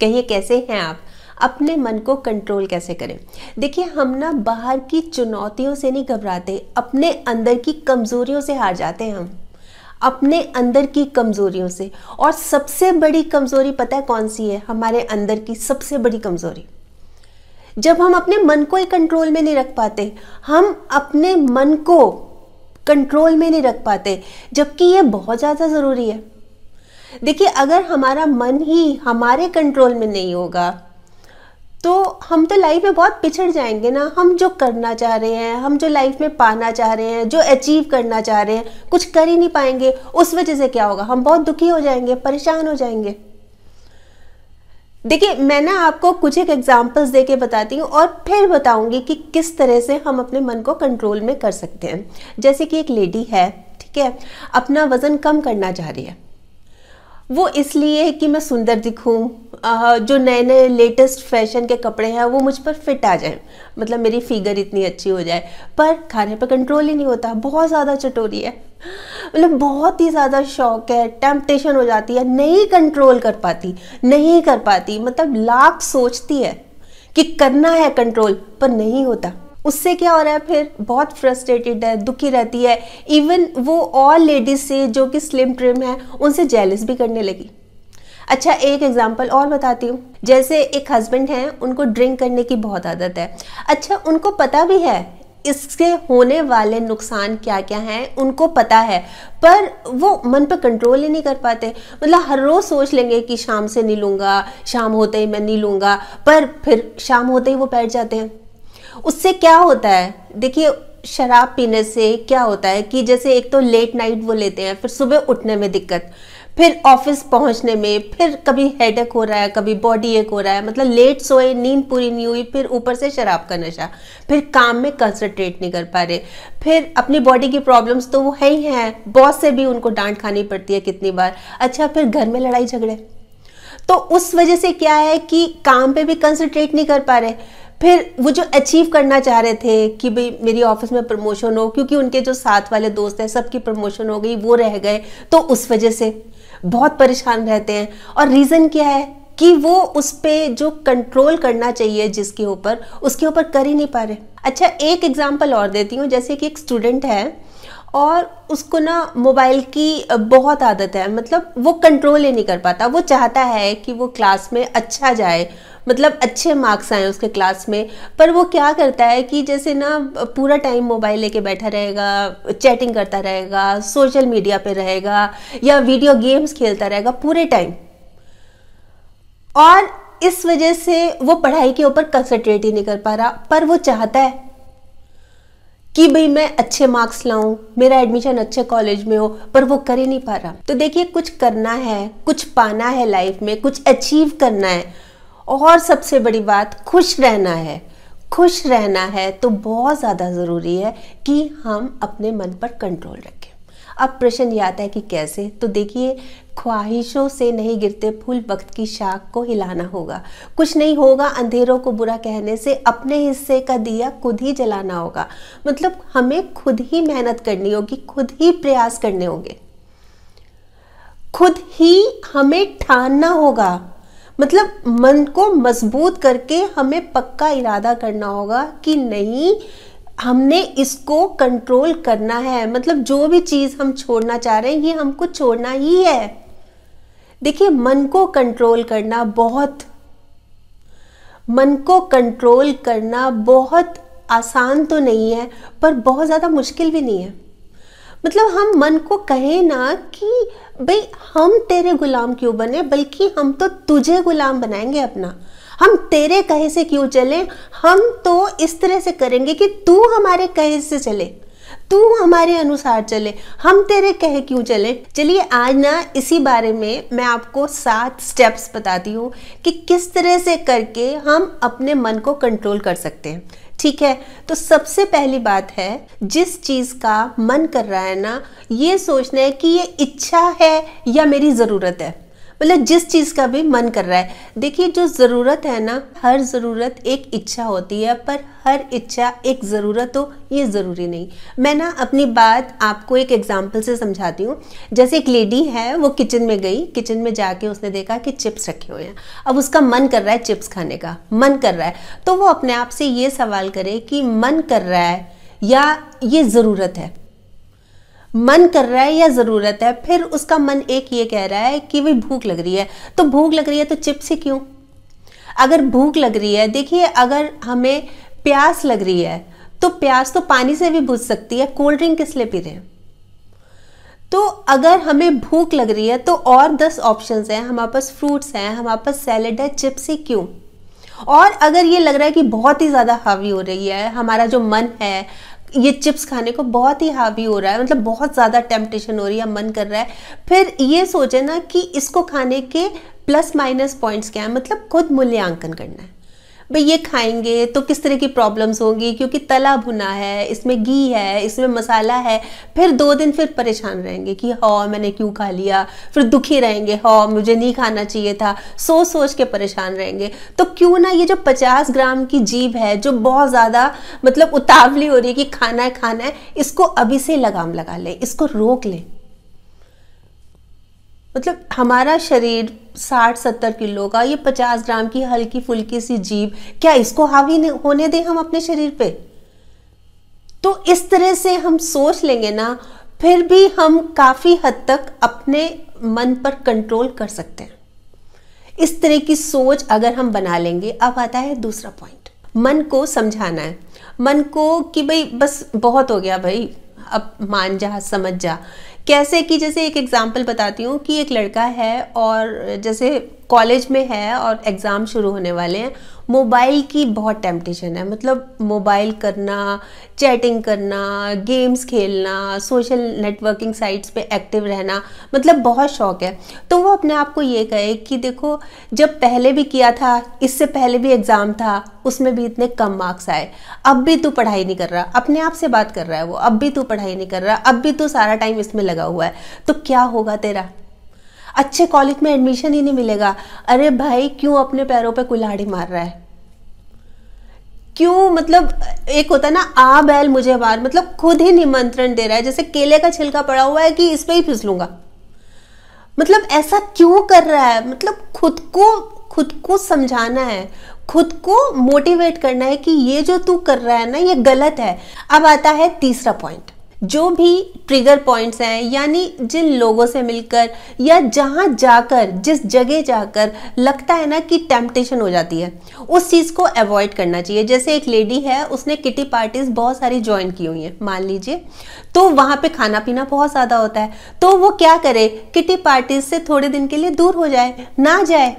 कहिए कैसे हैं आप अपने मन को कंट्रोल कैसे करें देखिए हम ना बाहर की चुनौतियों से नहीं घबराते अपने अंदर की कमज़ोरियों से हार जाते हैं हम अपने अंदर की कमज़ोरियों से और सबसे बड़ी कमज़ोरी पता है कौन सी है हमारे अंदर की सबसे बड़ी कमज़ोरी जब हम अपने मन को ही कंट्रोल में नहीं रख पाते हम अपने मन को कंट्रोल में नहीं रख पाते जबकि ये बहुत ज़्यादा ज़रूरी है देखिए अगर हमारा मन ही हमारे कंट्रोल में नहीं होगा तो हम तो लाइफ में बहुत पिछड़ जाएंगे ना हम जो करना चाह रहे हैं हम जो लाइफ में पाना चाह रहे हैं जो अचीव करना चाह रहे हैं कुछ कर ही नहीं पाएंगे उस वजह से क्या होगा हम बहुत दुखी हो जाएंगे परेशान हो जाएंगे देखिए मैं ना आपको कुछ एक एग्जाम्पल्स दे के बताती हूँ और फिर बताऊँगी कि किस तरह से हम अपने मन को कंट्रोल में कर सकते हैं जैसे कि एक लेडी है ठीक है अपना वज़न कम करना चाह रही है वो इसलिए है कि मैं सुंदर दिखूं जो नए नए लेटेस्ट फैशन के कपड़े हैं वो मुझ पर फिट आ जाए मतलब मेरी फिगर इतनी अच्छी हो जाए पर खाने पर कंट्रोल ही नहीं होता बहुत ज़्यादा चटोरी है मतलब बहुत ही ज़्यादा शौक है टेम्पटेशन हो जाती है नहीं कंट्रोल कर पाती नहीं कर पाती मतलब लाख सोचती है कि करना है कंट्रोल पर नहीं होता उससे क्या हो रहा है फिर बहुत फ्रस्ट्रेटेड है दुखी रहती है इवन वो और लेडीज से जो कि स्लिम ट्रिम है उनसे जेलिस भी करने लगी अच्छा एक एग्जाम्पल और बताती हूँ जैसे एक हस्बैंड हैं उनको ड्रिंक करने की बहुत आदत है अच्छा उनको पता भी है इसके होने वाले नुकसान क्या क्या हैं उनको पता है पर वो मन पर कंट्रोल ही नहीं कर पाते मतलब हर रोज़ सोच लेंगे कि शाम से नहीं लूँगा शाम होते ही मैं नहीं लूँगा पर फिर शाम होते ही वो बैठ जाते हैं उससे क्या होता है देखिए शराब पीने से क्या होता है कि जैसे एक तो लेट नाइट वो लेते हैं फिर सुबह उठने में दिक्कत फिर ऑफिस पहुंचने में फिर कभी हेडेक हो रहा है कभी बॉडी एक हो रहा है मतलब लेट सोए नींद पूरी नहीं हुई फिर ऊपर से शराब का नशा फिर काम में कंसनट्रेट नहीं कर पा रहे फिर अपनी बॉडी की प्रॉब्लम्स तो वो है ही हैं बॉस से भी उनको डांट खानी पड़ती है कितनी बार अच्छा फिर घर में लड़ाई झगड़े तो उस वजह से क्या है कि काम पे भी कंसनट्रेट नहीं कर पा रहे फिर वो जो अचीव करना चाह रहे थे कि भाई मेरी ऑफिस में प्रमोशन हो क्योंकि उनके जो साथ वाले दोस्त हैं सबकी प्रमोशन हो गई वो रह गए तो उस वजह से बहुत परेशान रहते हैं और रीज़न क्या है कि वो उस पर जो कंट्रोल करना चाहिए जिसके ऊपर उसके ऊपर कर ही नहीं पा रहे अच्छा एक एग्जाम्पल और देती हूँ जैसे कि एक स्टूडेंट है और उसको ना मोबाइल की बहुत आदत है मतलब वो कंट्रोल ही नहीं कर पाता वो चाहता है कि वो क्लास में अच्छा जाए मतलब अच्छे मार्क्स आए उसके क्लास में पर वो क्या करता है कि जैसे ना पूरा टाइम मोबाइल लेके बैठा रहेगा चैटिंग करता रहेगा सोशल मीडिया पे रहेगा या वीडियो गेम्स खेलता रहेगा पूरे टाइम और इस वजह से वो पढ़ाई के ऊपर कंसनट्रेट ही नहीं कर पा रहा पर वो चाहता है कि भाई मैं अच्छे मार्क्स लाऊं मेरा एडमिशन अच्छे कॉलेज में हो पर वो कर ही नहीं पा रहा तो देखिए कुछ करना है कुछ पाना है लाइफ में कुछ अचीव करना है और सबसे बड़ी बात खुश रहना है खुश रहना है तो बहुत ज़्यादा ज़रूरी है कि हम अपने मन पर कंट्रोल रखें अब प्रश्न ये आता है कि कैसे तो देखिए ख्वाहिशों से नहीं गिरते फूल वक्त की शाख को हिलाना होगा कुछ नहीं होगा अंधेरों को बुरा कहने से अपने हिस्से का दिया खुद ही जलाना होगा मतलब हमें खुद ही मेहनत करनी होगी खुद ही प्रयास करने होंगे खुद ही हमें ठानना होगा मतलब मन को मजबूत करके हमें पक्का इरादा करना होगा कि नहीं हमने इसको कंट्रोल करना है मतलब जो भी चीज़ हम छोड़ना चाह रहे हैं ये हमको छोड़ना ही है देखिए मन को कंट्रोल करना बहुत मन को कंट्रोल करना बहुत आसान तो नहीं है पर बहुत ज़्यादा मुश्किल भी नहीं है मतलब हम मन को कहें ना कि भाई हम तेरे गुलाम क्यों बने बल्कि हम तो तुझे गुलाम बनाएंगे अपना हम तेरे कहे से क्यों चले हम तो इस तरह से करेंगे कि तू हमारे कहे से चले तू हमारे अनुसार चले हम तेरे कहे क्यों चले चलिए आज ना इसी बारे में मैं आपको सात स्टेप्स बताती हूँ कि किस तरह से करके हम अपने मन को कंट्रोल कर सकते हैं ठीक है तो सबसे पहली बात है जिस चीज का मन कर रहा है ना ये सोचना है कि ये इच्छा है या मेरी जरूरत है मतलब जिस चीज़ का भी मन कर रहा है देखिए जो ज़रूरत है ना हर ज़रूरत एक इच्छा होती है पर हर इच्छा एक ज़रूरत हो ये ज़रूरी नहीं मैं ना अपनी बात आपको एक एग्जाम्पल से समझाती हूँ जैसे एक लेडी है वो किचन में गई किचन में जाके उसने देखा कि चिप्स रखे हुए हैं अब उसका मन कर रहा है चिप्स खाने का मन कर रहा है तो वो अपने आप से ये सवाल करे कि मन कर रहा है या ये ज़रूरत है मन कर रहा है या ज़रूरत है फिर उसका मन एक ये कह रहा है कि भाई भूख लग रही है तो भूख लग रही है तो चिप्स ही क्यों अगर भूख लग रही है देखिए अगर हमें प्यास लग रही है तो प्यास तो पानी से भी बुझ सकती है कोल्ड ड्रिंक किस लिए पी रहे हैं तो अगर हमें भूख लग रही है तो और दस ऑप्शन हैं हमारे पास फ्रूट्स हैं हमारे पास सैलड है चिप्स ही क्यों और अगर ये लग रहा है कि बहुत ही ज़्यादा हावी हो रही है हमारा जो मन है ये चिप्स खाने को बहुत ही हावी हो रहा है मतलब बहुत ज़्यादा टेम्पटेशन हो रही है मन कर रहा है फिर ये सोचे ना कि इसको खाने के प्लस माइनस पॉइंट्स क्या है मतलब खुद मूल्यांकन करना है भाई ये खाएंगे तो किस तरह की प्रॉब्लम्स होंगी क्योंकि तला भुना है इसमें घी है इसमें मसाला है फिर दो दिन फिर परेशान रहेंगे कि हाँ मैंने क्यों खा लिया फिर दुखी रहेंगे हाँ मुझे नहीं खाना चाहिए था सोच सोच के परेशान रहेंगे तो क्यों ना ये जो पचास ग्राम की जीभ है जो बहुत ज़्यादा मतलब उतावली हो रही है कि खाना है खाना है इसको अभी से लगाम लगा लें इसको रोक लें मतलब हमारा शरीर साठ सत्तर किलो का ये पचास ग्राम की हल्की फुल्की सी जीव क्या इसको हावी होने दें हम अपने शरीर पे तो इस तरह से हम सोच लेंगे ना फिर भी हम काफ़ी हद तक अपने मन पर कंट्रोल कर सकते हैं इस तरह की सोच अगर हम बना लेंगे अब आता है दूसरा पॉइंट मन को समझाना है मन को कि भाई बस बहुत हो गया भाई अब मान जा समझ जा कैसे कि जैसे एक एग्ज़ाम्पल बताती हूँ कि एक लड़का है और जैसे कॉलेज में है और एग्ज़ाम शुरू होने वाले हैं मोबाइल की बहुत टेम्पटेशन है मतलब मोबाइल करना चैटिंग करना गेम्स खेलना सोशल नेटवर्किंग साइट्स पे एक्टिव रहना मतलब बहुत शौक है तो वो अपने आप को ये कहे कि देखो जब पहले भी किया था इससे पहले भी एग्ज़ाम था उसमें भी इतने कम मार्क्स आए अब भी तू पढ़ाई नहीं कर रहा अपने आप से बात कर रहा है वो अब भी तू पढ़ाई नहीं कर रहा अब भी तू सारा टाइम इसमें लगा हुआ है तो क्या होगा तेरा अच्छे कॉलेज में एडमिशन ही नहीं मिलेगा अरे भाई क्यों अपने पैरों पे कुल्हाड़ी मार रहा है क्यों मतलब एक होता है ना आ बैल मुझे बार मतलब खुद ही निमंत्रण दे रहा है जैसे केले का छिलका पड़ा हुआ है कि इस पर ही फिसलूंगा मतलब ऐसा क्यों कर रहा है मतलब खुद को खुद को समझाना है खुद को मोटिवेट करना है कि ये जो तू कर रहा है ना ये गलत है अब आता है तीसरा पॉइंट जो भी ट्रिगर पॉइंट्स हैं यानी जिन लोगों से मिलकर या जहाँ जाकर जिस जगह जाकर लगता है ना कि टेम्पटेशन हो जाती है उस चीज़ को अवॉइड करना चाहिए जैसे एक लेडी है उसने किटी पार्टीज बहुत सारी ज्वाइन की हुई हैं मान लीजिए तो वहाँ पे खाना पीना बहुत ज़्यादा होता है तो वो क्या करे किटी पार्टीज से थोड़े दिन के लिए दूर हो जाए ना जाए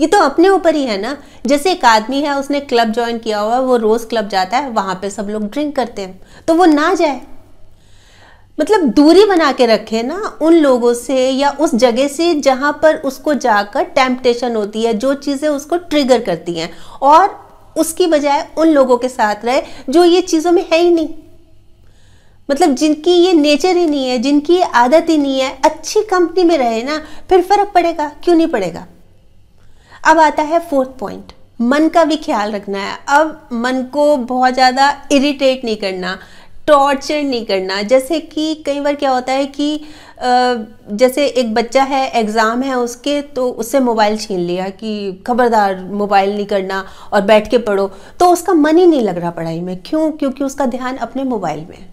ये तो अपने ऊपर ही है ना जैसे एक आदमी है उसने क्लब ज्वाइन किया हुआ वो रोज़ क्लब जाता है वहां पे सब लोग ड्रिंक करते हैं तो वो ना जाए मतलब दूरी बना के रखे ना उन लोगों से या उस जगह से जहां पर उसको जाकर टेम्पटेशन होती है जो चीज़ें उसको ट्रिगर करती हैं और उसकी बजाय उन लोगों के साथ रहे जो ये चीज़ों में है ही नहीं मतलब जिनकी ये नेचर ही नहीं है जिनकी ये आदत ही नहीं है अच्छी कंपनी में रहे ना फिर फर्क पड़ेगा क्यों नहीं पड़ेगा अब आता है फोर्थ पॉइंट मन का भी ख्याल रखना है अब मन को बहुत ज़्यादा इरिटेट नहीं करना टॉर्चर नहीं करना जैसे कि कई बार क्या होता है कि जैसे एक बच्चा है एग्ज़ाम है उसके तो उससे मोबाइल छीन लिया कि खबरदार मोबाइल नहीं करना और बैठ के पढ़ो तो उसका मन ही नहीं लग रहा पढ़ाई में क्यों क्योंकि उसका ध्यान अपने मोबाइल में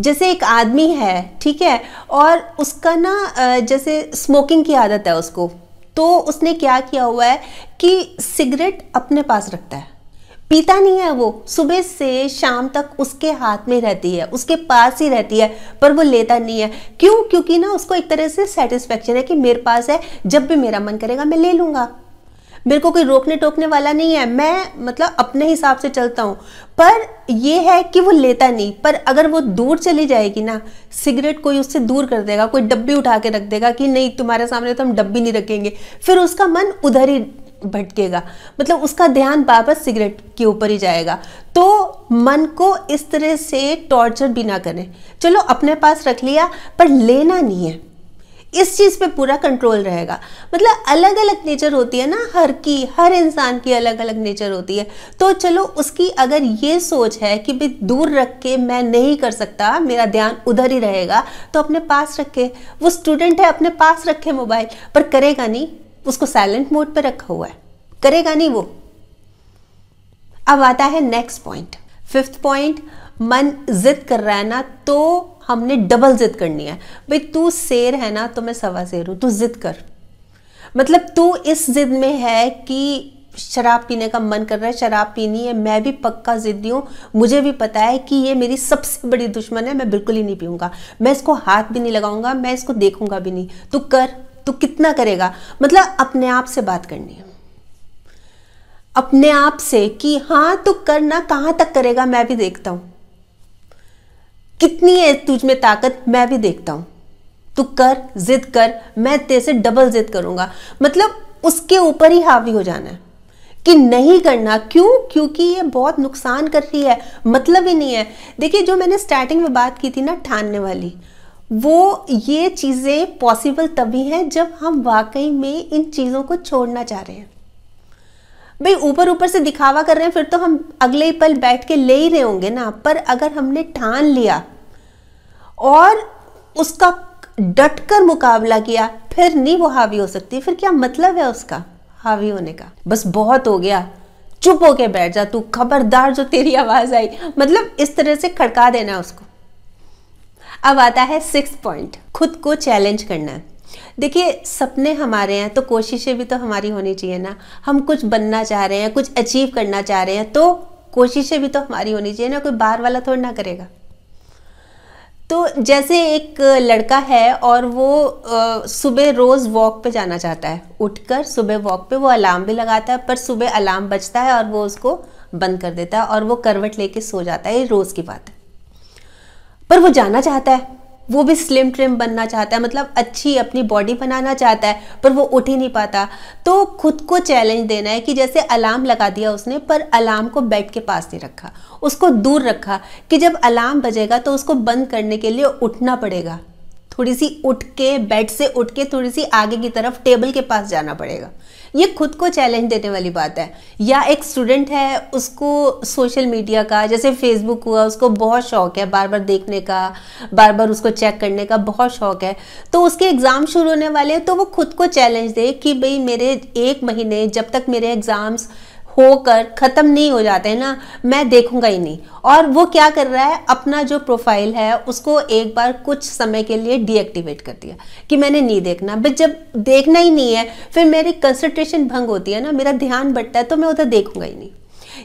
जैसे एक आदमी है ठीक है और उसका ना जैसे स्मोकिंग की आदत है उसको तो उसने क्या किया हुआ है कि सिगरेट अपने पास रखता है पीता नहीं है वो सुबह से शाम तक उसके हाथ में रहती है उसके पास ही रहती है पर वो लेता नहीं है क्यों क्योंकि ना उसको एक तरह से सेटिस्फेक्शन है कि मेरे पास है जब भी मेरा मन करेगा मैं ले लूँगा मेरे को कोई रोकने टोकने वाला नहीं है मैं मतलब अपने हिसाब से चलता हूँ पर यह है कि वो लेता नहीं पर अगर वो दूर चली जाएगी ना सिगरेट कोई उससे दूर कर देगा कोई डब्बी उठा के रख देगा कि नहीं तुम्हारे सामने तो हम डब्बी नहीं रखेंगे फिर उसका मन उधर ही भटकेगा मतलब उसका ध्यान वापस सिगरेट के ऊपर ही जाएगा तो मन को इस तरह से टॉर्चर भी ना करें चलो अपने पास रख लिया पर लेना नहीं है इस चीज़ पे पूरा कंट्रोल रहेगा मतलब अलग अलग नेचर होती है ना हर की हर इंसान की अलग अलग नेचर होती है तो चलो उसकी अगर ये सोच है कि भी दूर रख के मैं नहीं कर सकता मेरा ध्यान उधर ही रहेगा तो अपने पास रखे वो स्टूडेंट है अपने पास रखे मोबाइल पर करेगा नहीं उसको साइलेंट मोड पर रखा हुआ है करेगा नहीं वो अब आता है नेक्स्ट पॉइंट फिफ्थ पॉइंट मन जिद कर रहा है ना तो हमने डबल जिद करनी है भाई तू शेर है ना तो मैं सवा शेर हूँ तू जिद कर मतलब तू इस जिद में है कि शराब पीने का मन कर रहा है शराब पीनी है मैं भी पक्का जिद्दी हूँ मुझे भी पता है कि ये मेरी सबसे बड़ी दुश्मन है मैं बिल्कुल ही नहीं पीऊँगा मैं इसको हाथ भी नहीं लगाऊंगा मैं इसको देखूंगा भी नहीं तू कर तू कितना करेगा मतलब अपने आप से बात करनी है अपने आप से कि हाँ तू करना कहाँ तक करेगा मैं भी देखता हूँ कितनी है तुझ में ताकत मैं भी देखता हूँ तू कर जिद कर मैं तेरे से डबल जिद करूँगा मतलब उसके ऊपर ही हावी हो जाना है कि नहीं करना क्यों क्योंकि ये बहुत नुकसान कर रही है मतलब ही नहीं है देखिए जो मैंने स्टार्टिंग में बात की थी ना ठानने वाली वो ये चीज़ें पॉसिबल तभी हैं जब हम वाकई में इन चीज़ों को छोड़ना चाह रहे हैं भाई ऊपर ऊपर से दिखावा कर रहे हैं फिर तो हम अगले ही पल बैठ के ले ही रहे होंगे ना पर अगर हमने ठान लिया और उसका डट कर मुकाबला किया फिर नहीं वो हावी हो सकती फिर क्या मतलब है उसका हावी होने का बस बहुत हो गया चुप होके बैठ जा तू खबरदार जो तेरी आवाज आई मतलब इस तरह से खड़का देना उसको अब आता है सिक्स पॉइंट खुद को चैलेंज करना है देखिए सपने हमारे हैं तो कोशिशें भी तो हमारी होनी चाहिए ना हम कुछ बनना चाह रहे हैं कुछ अचीव करना चाह रहे हैं तो कोशिशें भी तो हमारी होनी चाहिए ना कोई बाहर वाला थोड़ा ना करेगा तो जैसे एक लड़का है और वो सुबह रोज़ वॉक पे जाना चाहता है उठकर सुबह वॉक पे वो अलार्म भी लगाता है पर सुबह अलार्म बजता है और वो उसको बंद कर देता है और वो करवट लेके सो जाता है ये रोज़ की बात है पर वो जाना चाहता है वो भी स्लिम ट्रिम बनना चाहता है मतलब अच्छी अपनी बॉडी बनाना चाहता है पर वो उठ ही नहीं पाता तो खुद को चैलेंज देना है कि जैसे अलार्म लगा दिया उसने पर अलार्म को बेड के पास नहीं रखा उसको दूर रखा कि जब अलार्म बजेगा तो उसको बंद करने के लिए उठना पड़ेगा थोड़ी सी उठ के बेड से उठ के थोड़ी सी आगे की तरफ टेबल के पास जाना पड़ेगा ये खुद को चैलेंज देने वाली बात है या एक स्टूडेंट है उसको सोशल मीडिया का जैसे फेसबुक हुआ उसको बहुत शौक है बार बार देखने का बार बार उसको चेक करने का बहुत शौक है तो उसके एग्ज़ाम शुरू होने वाले हैं तो वो खुद को चैलेंज दे कि भाई मेरे एक महीने जब तक मेरे एग्ज़ाम्स होकर ख़त्म नहीं हो जाते हैं ना मैं देखूंगा ही नहीं और वो क्या कर रहा है अपना जो प्रोफाइल है उसको एक बार कुछ समय के लिए डीएक्टिवेट कर दिया कि मैंने नहीं देखना बट जब देखना ही नहीं है फिर मेरी कंसंट्रेशन भंग होती है ना मेरा ध्यान बढ़ता है तो मैं उधर देखूंगा ही नहीं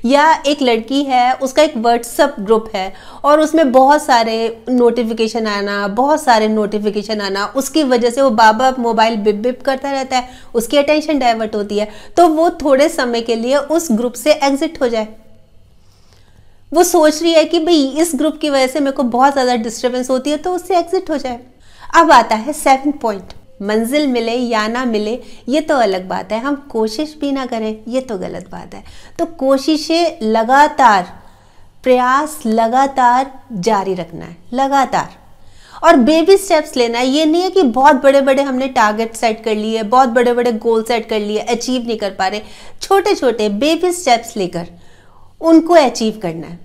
या एक लड़की है उसका एक व्हाट्सअप ग्रुप है और उसमें बहुत सारे नोटिफिकेशन आना बहुत सारे नोटिफिकेशन आना उसकी वजह से वो बाबा मोबाइल बिप बिप करता रहता है उसकी अटेंशन डाइवर्ट होती है तो वो थोड़े समय के लिए उस ग्रुप से एग्जिट हो जाए वो सोच रही है कि भाई इस ग्रुप की वजह से मेरे को बहुत ज़्यादा डिस्टर्बेंस होती है तो उससे एग्जिट हो जाए अब आता है सेवन पॉइंट मंजिल मिले या ना मिले ये तो अलग बात है हम कोशिश भी ना करें ये तो गलत बात है तो कोशिशें लगातार प्रयास लगातार जारी रखना है लगातार और बेबी स्टेप्स लेना है ये नहीं है कि बहुत बड़े बड़े हमने टारगेट सेट कर लिए बहुत बड़े बड़े गोल सेट कर लिए अचीव नहीं कर पा रहे छोटे छोटे बेबी स्टेप्स लेकर उनको अचीव करना है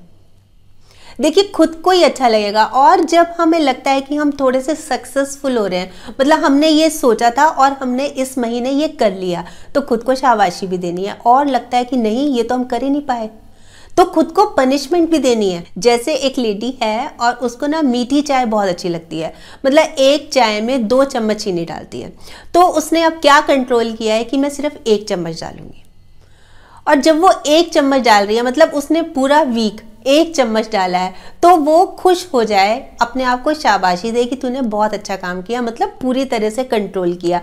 देखिए खुद को ही अच्छा लगेगा और जब हमें लगता है कि हम थोड़े से सक्सेसफुल हो रहे हैं मतलब हमने ये सोचा था और हमने इस महीने ये कर लिया तो खुद को शाबाशी भी देनी है और लगता है कि नहीं ये तो हम कर ही नहीं पाए तो खुद को पनिशमेंट भी देनी है जैसे एक लेडी है और उसको ना मीठी चाय बहुत अच्छी लगती है मतलब एक चाय में दो चम्मच चीनी डालती है तो उसने अब क्या कंट्रोल किया है कि मैं सिर्फ एक चम्मच डालूंगी और जब वो एक चम्मच डाल रही है मतलब उसने पूरा वीक एक चम्मच डाला है तो वो खुश हो जाए अपने आप को शाबाशी दे कि तूने बहुत अच्छा काम किया मतलब पूरी तरह से कंट्रोल किया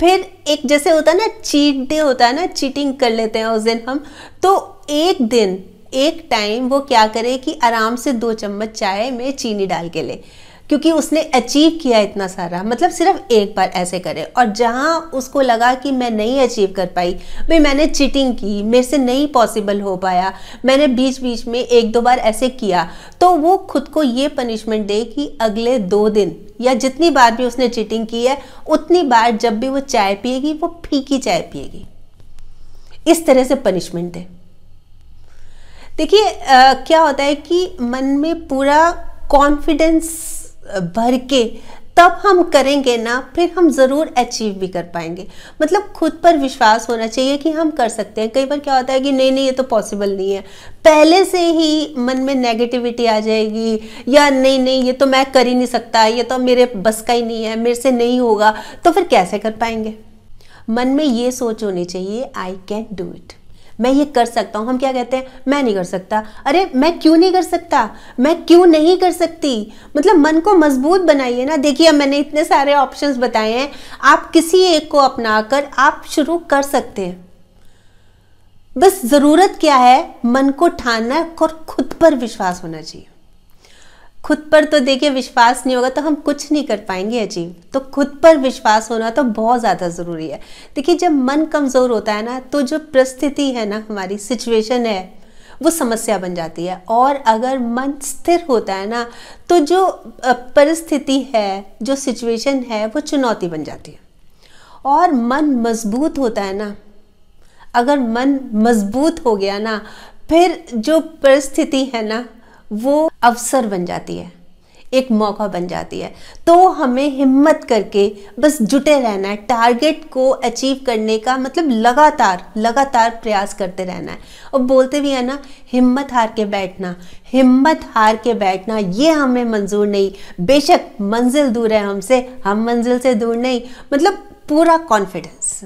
फिर एक जैसे होता है ना चीट डे होता है ना चीटिंग कर लेते हैं उस दिन हम तो एक दिन एक टाइम वो क्या करे कि आराम से दो चम्मच चाय में चीनी डाल के ले क्योंकि उसने अचीव किया इतना सारा मतलब सिर्फ एक बार ऐसे करे और जहाँ उसको लगा कि मैं नहीं अचीव कर पाई भाई मैंने चीटिंग की मेरे से नहीं पॉसिबल हो पाया मैंने बीच बीच में एक दो बार ऐसे किया तो वो खुद को ये पनिशमेंट दे कि अगले दो दिन या जितनी बार भी उसने चीटिंग की है उतनी बार जब भी वो चाय पिएगी वो फीकी चाय पिएगी इस तरह से पनिशमेंट दे देखिए क्या होता है कि मन में पूरा कॉन्फिडेंस भर के तब हम करेंगे ना फिर हम ज़रूर अचीव भी कर पाएंगे मतलब खुद पर विश्वास होना चाहिए कि हम कर सकते हैं कई बार क्या होता है कि नहीं नहीं ये तो पॉसिबल नहीं है पहले से ही मन में नेगेटिविटी आ जाएगी या नहीं नहीं ये तो मैं कर ही नहीं सकता ये तो मेरे बस का ही नहीं है मेरे से नहीं होगा तो फिर कैसे कर पाएंगे मन में ये सोच होनी चाहिए आई कैन डू इट मैं ये कर सकता हूँ हम क्या कहते हैं मैं नहीं कर सकता अरे मैं क्यों नहीं कर सकता मैं क्यों नहीं कर सकती मतलब मन को मजबूत बनाइए ना देखिए मैंने इतने सारे ऑप्शंस बताए हैं आप किसी एक को अपना कर आप शुरू कर सकते हैं बस ज़रूरत क्या है मन को ठानना और खुद पर विश्वास होना चाहिए खुद पर तो देखिए विश्वास नहीं होगा तो हम कुछ नहीं कर पाएंगे अजीब तो खुद पर विश्वास होना तो बहुत ज़्यादा ज़रूरी है देखिए जब मन कमज़ोर होता है ना तो जो परिस्थिति है ना हमारी सिचुएशन है वो समस्या बन जाती है और अगर मन स्थिर होता है ना तो जो परिस्थिति है जो सिचुएशन है वो चुनौती बन जाती है और मन मजबूत होता है ना अगर मन मजबूत हो गया ना फिर जो परिस्थिति है ना वो अवसर बन जाती है एक मौका बन जाती है तो हमें हिम्मत करके बस जुटे रहना है टारगेट को अचीव करने का मतलब लगातार लगातार प्रयास करते रहना है और बोलते भी है ना हिम्मत हार के बैठना हिम्मत हार के बैठना ये हमें मंजूर नहीं बेशक मंजिल दूर है हमसे हम मंजिल से दूर नहीं मतलब पूरा कॉन्फिडेंस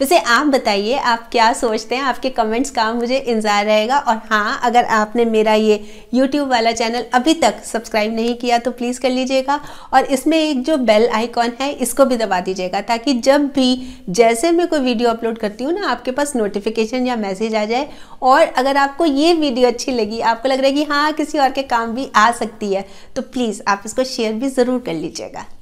वैसे आप बताइए आप क्या सोचते हैं आपके कमेंट्स का मुझे इंतज़ार रहेगा और हाँ अगर आपने मेरा ये यूट्यूब वाला चैनल अभी तक सब्सक्राइब नहीं किया तो प्लीज़ कर लीजिएगा और इसमें एक जो बेल आइकॉन है इसको भी दबा दीजिएगा ताकि जब भी जैसे मैं कोई वीडियो अपलोड करती हूँ ना आपके पास नोटिफिकेशन या मैसेज आ जाए और अगर आपको ये वीडियो अच्छी लगी आपको लग रहा है कि हाँ किसी और के काम भी आ सकती है तो प्लीज़ आप इसको शेयर भी ज़रूर कर लीजिएगा